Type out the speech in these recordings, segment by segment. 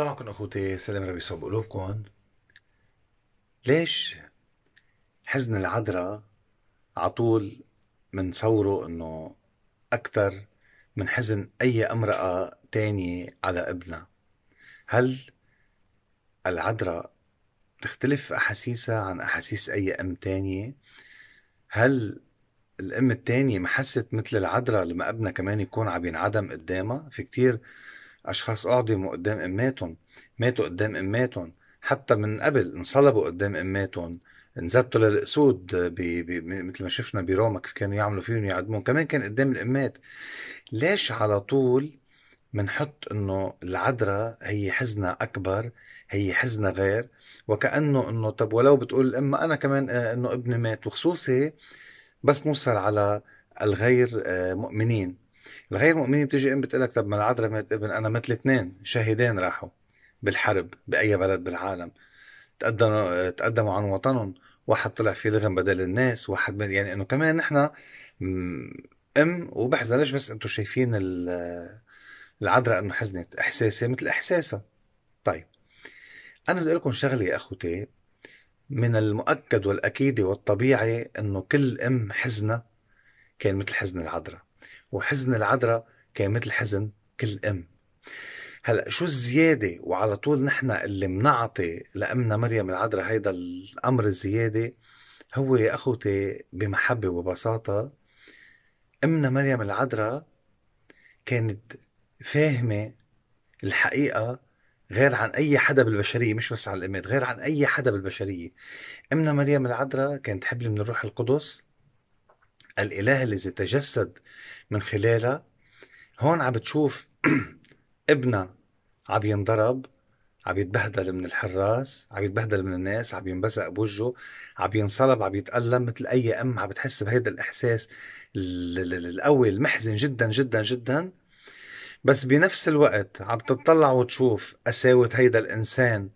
الله معكم أخوتي سلام ربي يصب قلوبكم ليش حزن العذراء طول بنصوره انه أكثر من حزن أي امرأة تانية على ابنها هل العذراء تختلف أحاسيسها عن أحاسيس أي أم تانية هل الأم التانية ما حست مثل العذراء لما ابنها كمان يكون عم ينعدم قدامها في كتير أشخاص أعدموا قدام أماتهم ماتوا قدام أماتهم حتى من قبل انصلبوا قدام أماتهم انزتوا للأسود مثل ما شفنا بروما كيف كانوا يعملوا فيهم يعدمون كمان كان قدام الأمات ليش على طول منحط انه العذراء هي حزنة اكبر هي حزنة غير وكأنه انه طب ولو بتقول الأم انا كمان آه، انه ابني مات وخصوصي بس نوصل على الغير آه، مؤمنين الغير مؤمنين بتيجي ام بتقول لك طب ما العذراء مات ابن انا مثل اثنين شهيدين راحوا بالحرب باي بلد بالعالم تقدموا تقدموا عن وطنهم واحد طلع فيه لغم بدل الناس واحد يعني انه كمان نحن ام وبحزن ليش بس انتم شايفين العذراء انه حزنت احساسها مثل احساسها طيب انا بدي اقول لكم شغله يا اخوتي من المؤكد والاكيد والطبيعي انه كل ام حزنه كان مثل حزن العذراء وحزن العذراء كان مثل حزن كل ام هلا شو الزياده وعلى طول نحن اللي بنعطي لامنا مريم العذراء هيدا الامر الزياده هو يا اخوتي بمحبه وبساطه امنا مريم العذراء كانت فاهمه الحقيقه غير عن اي حدا بالبشريه مش بس على الامات غير عن اي حدا بالبشريه امنا مريم العذراء كانت حبل من الروح القدس الاله الذي تجسد من خلالها هون عم بتشوف ابنها عم ينضرب عم يتبهدل من الحراس عم يتبهدل من الناس عم ينبزق بوجهه عم ينصلب عم يتألم مثل أي أم عم بتحس بهيدا الإحساس القوي المحزن جدا جدا جدا بس بنفس الوقت عم تطلع وتشوف قساوة هيدا الإنسان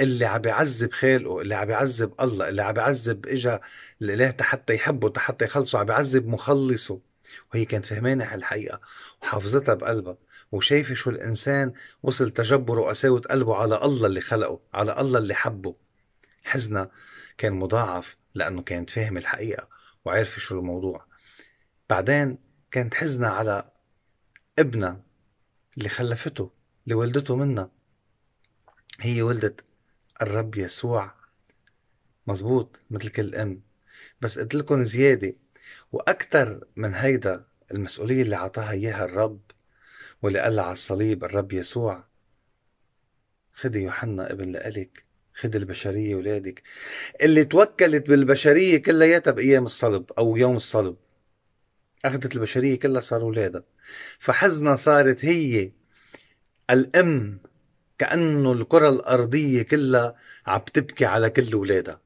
اللي عم بيعذب خالقه اللي عم بيعذب الله اللي عم بيعذب اجا الاله حتى يحبه حتى يخلصه عم بيعذب مخلصه وهي كانت فهمانة هالحقيقة وحافظتها بقلبها وشايفة شو الإنسان وصل تجبر وقساوة قلبه على الله اللي خلقه على الله اللي حبه حزنها كان مضاعف لأنه كانت فاهم الحقيقة وعارفة شو الموضوع بعدين كانت حزنها على ابنها اللي خلفته اللي ولدته منها هي ولدت الرب يسوع مظبوط مثل كل ام بس قلت لكم زياده واكثر من هيدا المسؤوليه اللي عطاها اياها الرب واللي قال على الصليب الرب يسوع خدي يوحنا ابن لألك خدي البشريه ولادك اللي توكلت بالبشريه كلياتها بايام الصلب او يوم الصلب اخذت البشريه كلها صاروا ولادها فحزنا صارت هي الام كأنه الكرة الأرضية كلها عم تبكي على كل ولادها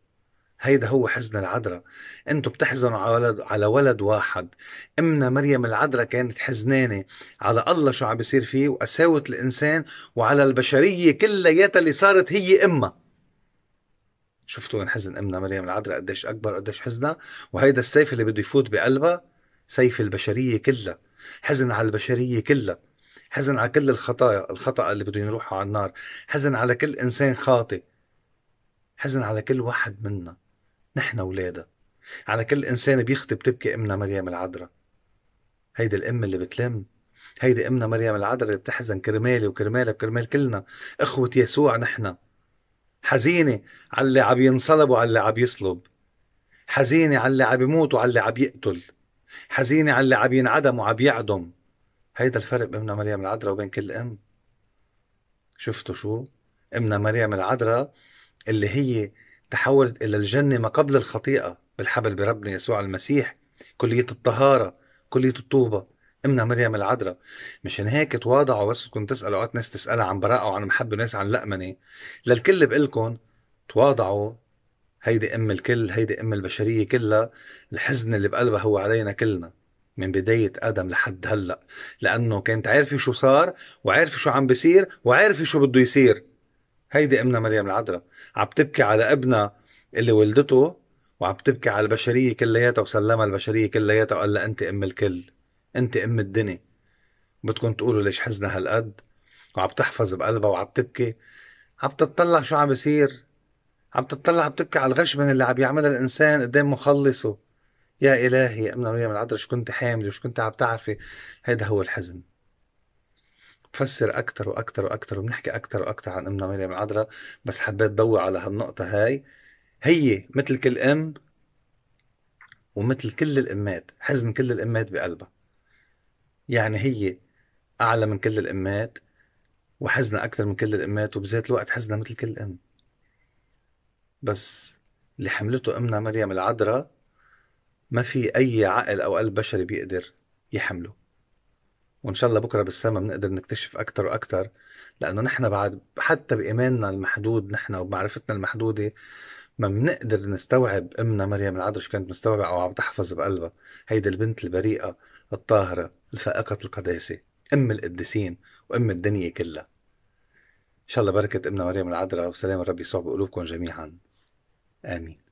هيدا هو حزن العذراء انتو بتحزنوا على ولد على ولد واحد امنا مريم العذراء كانت حزنانه على الله شو عم بيصير فيه وقساوه الانسان وعلى البشريه كلياتها اللي صارت هي امها شفتوا وين حزن امنا مريم العذراء قديش اكبر قديش حزنها وهيدا السيف اللي بده يفوت بقلبها سيف البشريه كلها حزن على البشريه كلها حزن على كل الخطايا الخطأ اللي بدهم يروحوا على النار حزن على كل إنسان خاطئ حزن على كل واحد منا نحن ولادها على كل إنسان بيخطي بتبكي أمنا مريم العذراء هيدي الأم اللي بتلم هيدي أمنا مريم العذراء اللي بتحزن كرمالي وكرمالها وكرمال كلنا إخوة يسوع نحن حزينة على اللي عم ينصلب وعلى اللي عم يصلب حزينة على اللي عم يموت وعلى اللي عم يقتل حزينة على اللي عم ينعدم وعم يعدم هيدا الفرق بيننا مريم العذراء وبين كل ام شفتوا شو امنا مريم العذراء اللي هي تحولت الى الجنه ما قبل الخطيئه بالحبل بربنا يسوع المسيح كليه الطهاره كليه الطوبه امنا مريم العذراء مشان هيك تواضعوا بس كنت تسالوا اوقات ناس تسالها عن براءه وعن محبه وناس عن لأمنه للكل بقلكم تواضعوا هيدي ام الكل هيدي ام البشريه كلها الحزن اللي بقلبها هو علينا كلنا من بداية آدم لحد هلأ لأنه كانت عارفة شو صار وعارفة شو عم بيصير وعارفة شو بده يصير هيدي أمنا مريم العذراء عم تبكي على ابنها اللي ولدته وعم تبكي على البشرية كلياتها وسلمها البشرية كلياتها وقال لها أنت أم الكل أنت أم الدنيا بدكم تقولوا ليش حزنها هالقد وعم تحفظ بقلبها وعم تبكي عم تطلع شو عم بيصير عم عم بتبكي على من اللي عم يعملها الإنسان قدام مخلصه يا إلهي يا أمنا مريم العذراء شو كنت حامل وشو كنت عم تعرفي هذا هو الحزن بفسر أكثر وأكثر وأكثر وبنحكي أكثر وأكثر عن أمنا مريم العذراء بس حبيت ضوي على هالنقطة هاي هي مثل كل أم ومثل كل الأمات حزن كل الأمات بقلبها يعني هي أعلى من كل الأمات وحزنها أكثر من كل الأمات وبذات الوقت حزنها مثل كل أم بس اللي حملته أمنا مريم العذراء ما في اي عقل او قلب بشري بيقدر يحمله وان شاء الله بكره بالسما بنقدر نكتشف اكثر واكثر لانه نحن بعد حتى بايماننا المحدود نحن وبمعرفتنا المحدوده ما بنقدر نستوعب امنا مريم العذراء كانت مستوعبه او عم تحفظ بقلبها هيدي البنت البريئه الطاهره الفائقه القداسه ام القديسين وام الدنيا كلها ان شاء الله بركه امنا مريم العذراء وسلام الرب يسوع بقلوبكم جميعا امين